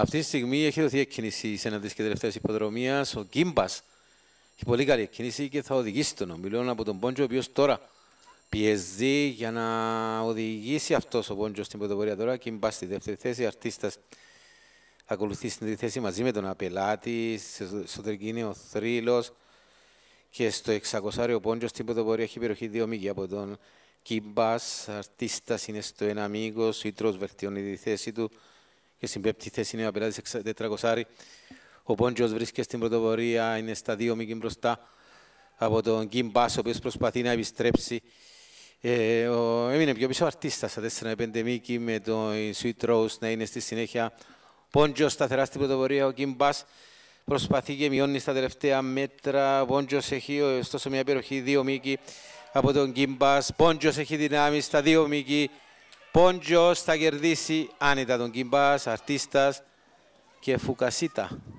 Αυτή τη στιγμή έχει δοθεί εκκίνηση σε έναν τη τελευταία υποδρομίας. Ο Κίμπας έχει πολύ καλή εκκίνηση και θα οδηγήσει τον ομιλό από τον Πόντζο, ο οποίος τώρα πιεζεί για να οδηγήσει αυτός ο Πόντζος στην πρωτοπορία τώρα. Κίμπας στη δεύτερη θέση, αρτίστας θα ακολουθεί στην τρίτη θέση μαζί με τον Απελάτη. Στο εσωτερική είναι ο Θρύλος και στο 600 ο Πόντζος στην πρωτοπορία έχει περιοχή δύο από τον Κίμπας. Αρτίστας είναι στο ένα μήκος, ο Ιτρό βελτιώνει τη θέση του και στην πέμπτη θέση είναι ο απειλάτης 400. Ο Πόντζος βρίσκεται στην πρωτοπορία, είναι στα δύο μήκη μπροστά από τον Κιμ Μπάς, ο οποίος προσπαθεί να επιστρέψει. Ε, ο, έμεινε πιο πίσω ο αρτίστας στα 4-5 μήκη με τον Sweet Rose να είναι στη συνέχεια. Πόντζος σταθερά στην πρωτοβορία, ο Κιμ Μπάς προσπαθεί και μειώνει στα τελευταία μέτρα. Πόντζο έχει ωστόσο μια περιοχή δύο μήκη από τον Κιμ Μπάς. έχει δυνάμεις στα δύο μήκη. Πόντζιος θα κερδίσει άνετα τον Κιμπάς, Αρτίστας και Φουκασίτα.